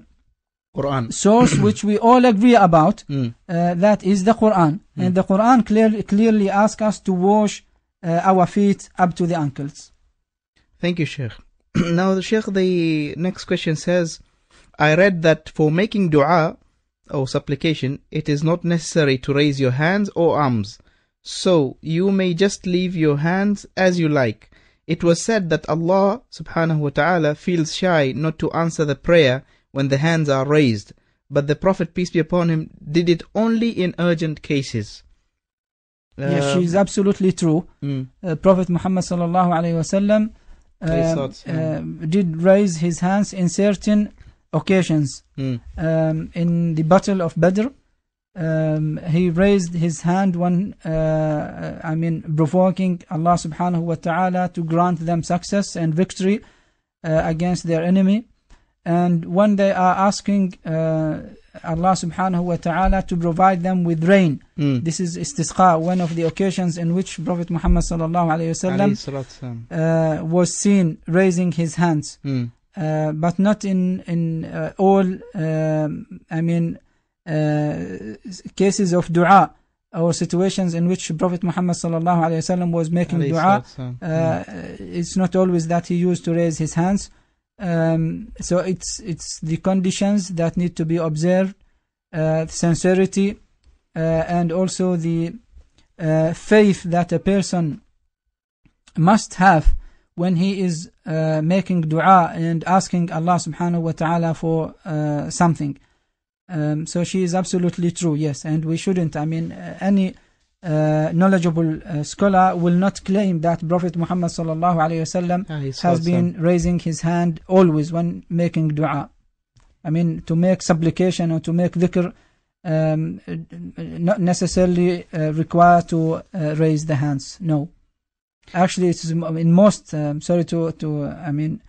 Quran source which we all agree about. Mm. Uh, that is the Quran, mm. and the Quran clear, clearly asks us to wash uh, our feet up to the ankles. Thank you, Sheikh. now, the Sheikh, the next question says, "I read that for making du'a." or supplication, it is not necessary to raise your hands or arms, so you may just leave your hands as you like. It was said that Allah subhanahu wa ta'ala feels shy not to answer the prayer when the hands are raised, but the Prophet peace be upon him did it only in urgent cases. Uh, yes, um, she is absolutely true. Mm. Uh, Prophet Muhammad sallallahu alayhi wasallam um, um, did raise his hands in certain occasions. Mm. Um, in the Battle of Badr, um, he raised his hand when, uh, uh, I mean, provoking Allah subhanahu wa ta'ala to grant them success and victory uh, against their enemy. And when they are asking uh, Allah subhanahu wa ta'ala to provide them with rain, mm. this is istisqa, one of the occasions in which Prophet Muhammad sallallahu alayhi wasallam uh, was seen raising his hands. Mm. but not in in all, um, I mean, uh, cases of dua or situations in which Prophet Muhammad sallallahu alaihi wasallam was making dua. Uh, it's not always that he used to raise his hands. Um, so it's it's the conditions that need to be observed, uh, sincerity, uh, and also the uh, faith that a person must have when he is uh, making dua and asking Allah subhanahu wa taala for something. Um, so she is absolutely true, yes, and we shouldn't. I mean, uh, any uh, knowledgeable uh, scholar will not claim that Prophet Muhammad sallallahu alaihi wasallam ah, has been so. raising his hand always when making du'a. I mean, to make supplication or to make dhikr um, not necessarily uh, require to uh, raise the hands. No, actually, it's in most. Um, sorry to to I mean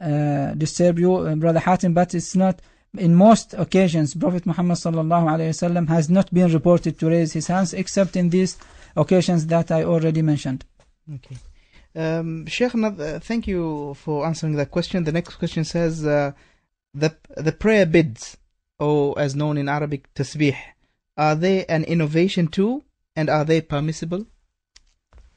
uh, disturb you, brother Hatim, but it's not in most occasions, Prophet Muhammad wasallam has not been reported to raise his hands except in these occasions that I already mentioned. Okay. Um, Sheikh, uh, thank you for answering that question. The next question says uh, the, the prayer bids, or as known in Arabic, tasbih, are they an innovation too? And are they permissible?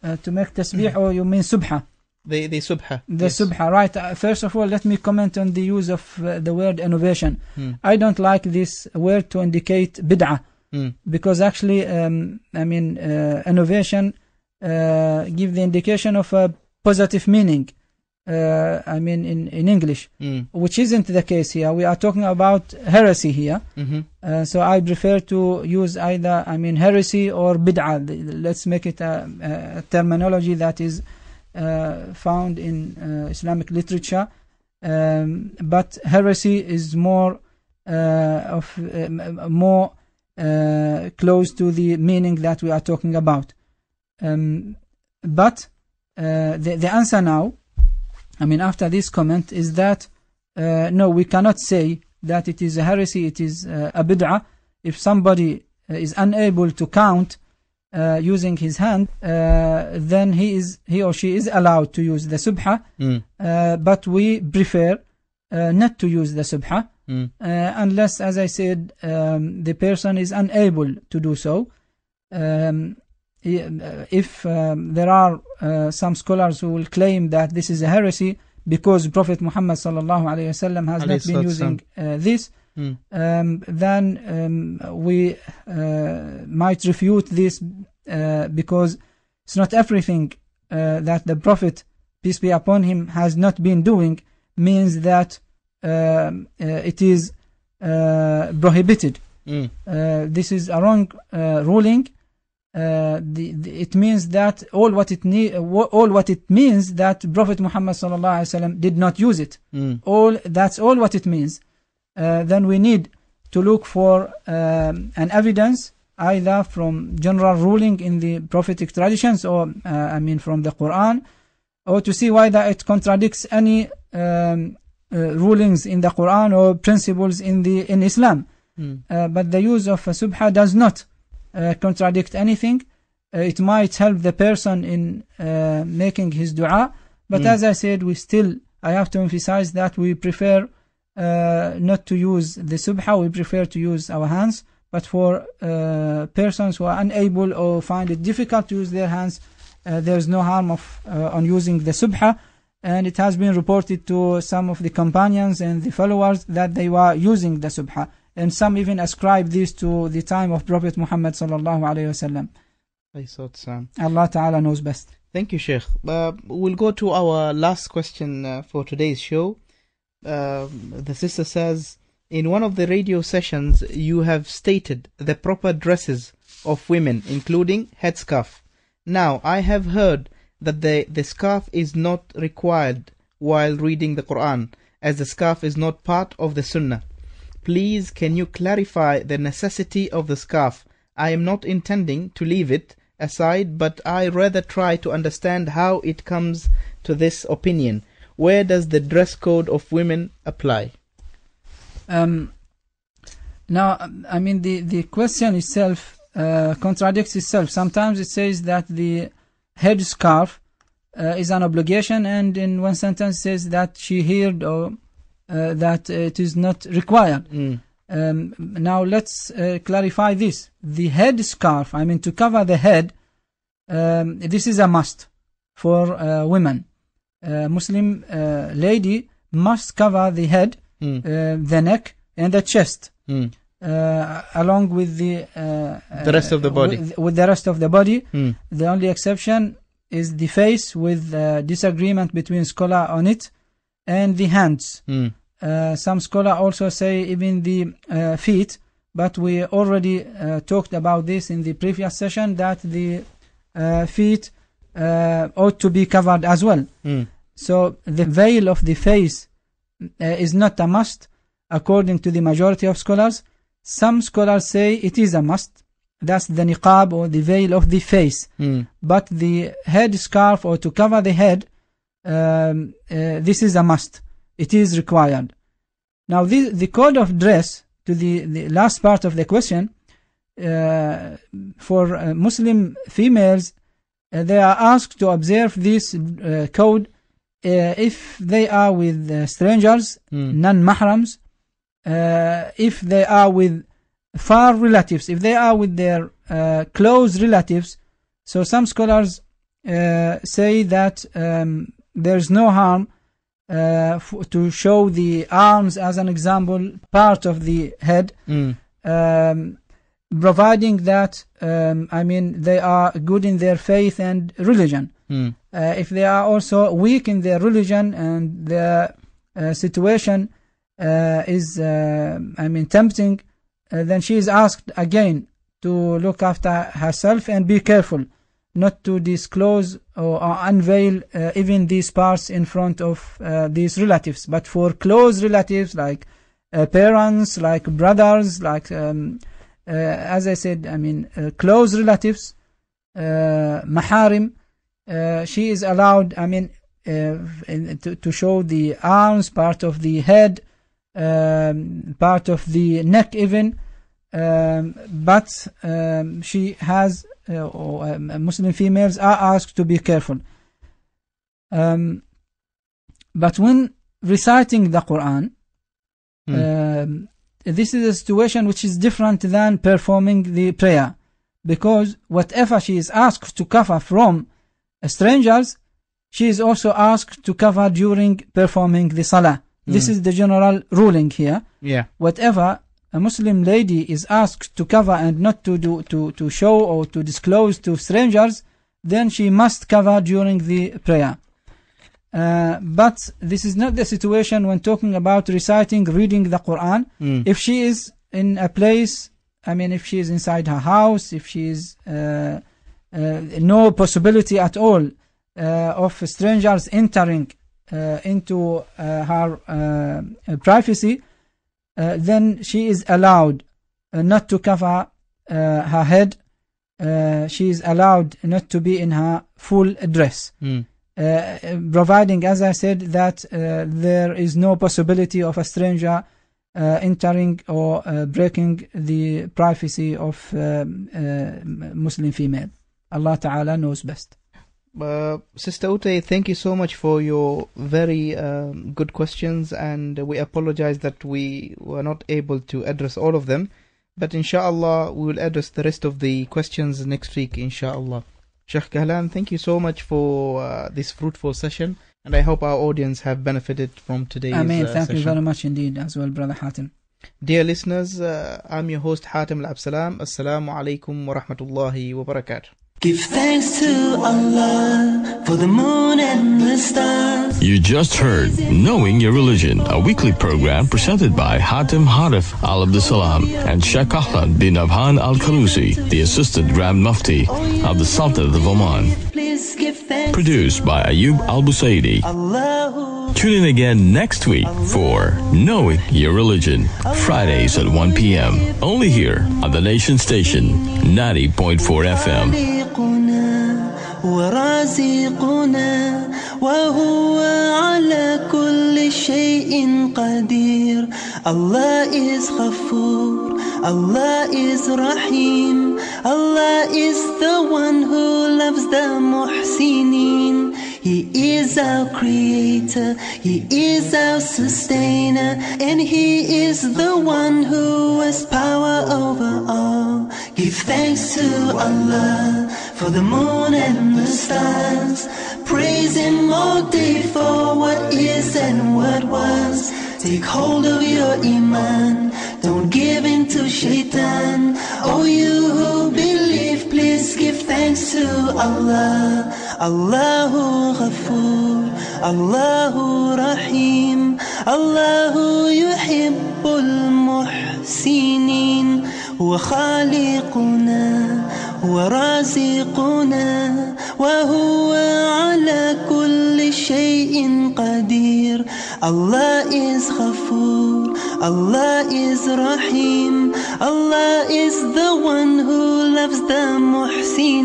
Uh, to make tasbih, or you mean subha? the, the subha. The yes. subha, right. Uh, first of all, let me comment on the use of uh, the word innovation. Mm. I don't like this word to indicate bid'ah mm. because actually, um, I mean, uh, innovation uh, give the indication of a positive meaning. Uh, I mean, in, in English, mm. which isn't the case here. We are talking about heresy here. -hmm. so I prefer to use either, I mean, heresy or bid'ah. Let's make it a, a terminology that is uh, found in uh, Islamic literature. Um, but heresy is more uh, of um, more close to the meaning that we are talking about. Um, but the, the answer now, I mean, after this comment, is that no, we cannot say that it is a heresy, it is a bid'ah. If somebody is unable to count uh, using his hand, uh, then he is he or she is allowed to use the subha. Mm. Uh, but we prefer uh, not to use the subha mm. Uh, unless, as I said, um, the person is unable to do so. Um, uh, if um, there are some scholars who will claim that this is a heresy because Prophet Muhammad sallallahu alaihi wasallam has not been using this. Mm. Um, then um, we uh, might refute this uh, because it's not everything uh, that the Prophet, peace be upon him, has not been doing means that um, uh, it is uh, prohibited. Mm. this is a wrong ruling. The, the, it means that all what it all what it means that Prophet Muhammad sallallahu alaihi wasallam did not use it. Mm. All that's all what it means. Uh, then we need to look for um, an evidence either from general ruling in the prophetic traditions or uh, I mean from the Quran or to see whether it contradicts any um, uh, rulings in the Quran or principles in the in Islam mm. but the use of a subha does not uh, contradict anything it might help the person in making his dua but mm. as I said we still I have to emphasize that we prefer uh, not to use the subha, we prefer to use our hands. But for uh, persons who are unable or find it difficult to use their hands, uh, there's no harm of, uh, on using the subha. And it has been reported to some of the companions and the followers that they were using the subha. And some even ascribe this to the time of Prophet Muhammad sallallahu alayhi wasallam. Allah Ta'ala knows best. Thank you, Sheikh. Uh, we'll go to our last question uh, for today's show. Um, the sister says, in one of the radio sessions, you have stated the proper dresses of women, including headscarf. Now, I have heard that the, the scarf is not required while reading the Quran, as the scarf is not part of the Sunnah. Please, can you clarify the necessity of the scarf? I am not intending to leave it aside, but I rather try to understand how it comes to this opinion where does the dress code of women apply? Um, now, I mean, the, the question itself uh, contradicts itself. Sometimes it says that the headscarf uh, is an obligation, and in one sentence says that she heard or uh, that it is not required. Mm. Um, now, let's uh, clarify this. The headscarf, I mean, to cover the head, um, this is a must for uh, women. Uh, Muslim uh, lady must cover the head, mm. the neck, and the chest, mm. along with the the rest of the body. With, with the rest of the body, mm. the only exception is the face, with disagreement between scholar on it, and the hands. Hmm. some scholar also say even the feet, but we already talked about this in the previous session that the feet uh, ought to be covered as well. Mm. So the veil of the face uh, is not a must, according to the majority of scholars. Some scholars say it is a must. That's the niqab or the veil of the face. Mm. But the head scarf or to cover the head, um, uh, this is a must. It is required. Now, the, the code of dress, to the, the last part of the question, uh, for uh, Muslim females, they are asked to observe this uh, code uh, if they are with uh, strangers, mm. non-mahrams, if they are with far relatives, if they are with their close relatives. So some scholars say that um, there is no harm uh, to show the arms as an example, part of the head. Mm. Um, providing that um, I mean they are good in their faith and religion. Mm. Uh, if they are also weak in their religion and their uh, situation uh, is uh, I mean tempting, uh, then she is asked again to look after herself and be careful not to disclose or, or unveil uh, even these parts in front of these relatives. But for close relatives like parents, like brothers, like um, uh, as I said, I mean, uh, close relatives, uh, maharim, she is allowed, I mean, to, to show the arms, part of the head, um, part of the neck even, um, but um, she has, uh, or, uh, Muslim females are asked to be careful. Um, but when reciting the Quran, mm this is a situation which is different than performing the prayer because whatever she is asked to cover from strangers, she is also asked to cover during performing the salah. Mm. This hmm. is the general ruling here. Yeah. Whatever a Muslim lady is asked to cover and not to do to, to show or to disclose to strangers, then she must cover during the prayer. Uh, but this is not the situation when talking about reciting, reading the Quran. Mm. If she is in a place, I mean, if she is inside her house, if she is uh, uh, no possibility at all uh, of strangers entering uh, into her privacy, then she is allowed not to cover her head. she is allowed not to be in her full dress. Mm. Uh, providing, as I said, that uh, there is no possibility of a stranger uh, entering or uh, breaking the privacy of um, uh, Muslim female. Allah Ta'ala knows best. Sister Ute, thank you so much for your very um, good questions, and we apologize that we were not able to address all of them. But inshallah, we will address the rest of the questions next week, inshallah. Sheikh Kahlan, thank you so much for uh, this fruitful session, and I hope our audience have benefited from today's Amen. Uh, thank session. you very much indeed as well, Brother Hatim. Dear listeners, uh, I'm your host Hatim Al Absalam. Assalamu alaikum wa rahmatullahi wa barakatuh. Give thanks to Allah for the moon and the stars. You just heard Knowing Your Religion, a weekly program presented by Hatim Harif Al Abdusalam and Sheikh Ahlan bin Abhan Al Karusi, the Assistant Grand Mufti of the Sultanate of Oman. Produced by Ayub Al Busaidi. Tune in again next week for Knowing Your Religion, Fridays at 1 p.m. Only here on the Nation Station, 90.4 FM. ورازقنا وهو على كل شيء قدير الله is غفور الله is رحيم الله is the one who loves the محسنين He is our creator, He is our sustainer, and He is the one who has power over all. Give thanks to Allah for the moon and the stars. Praise Him all day for what is and what was. Take hold of your iman, don't give in to shaitan. Oh, you who believe, please give thanks to Allah. الله غفور الله رحيم الله يحب المحسنين وخالقنا ورازقنا وهو على كل شيء قدير الله is غفور الله is رحيم الله is the one who loves the محسنين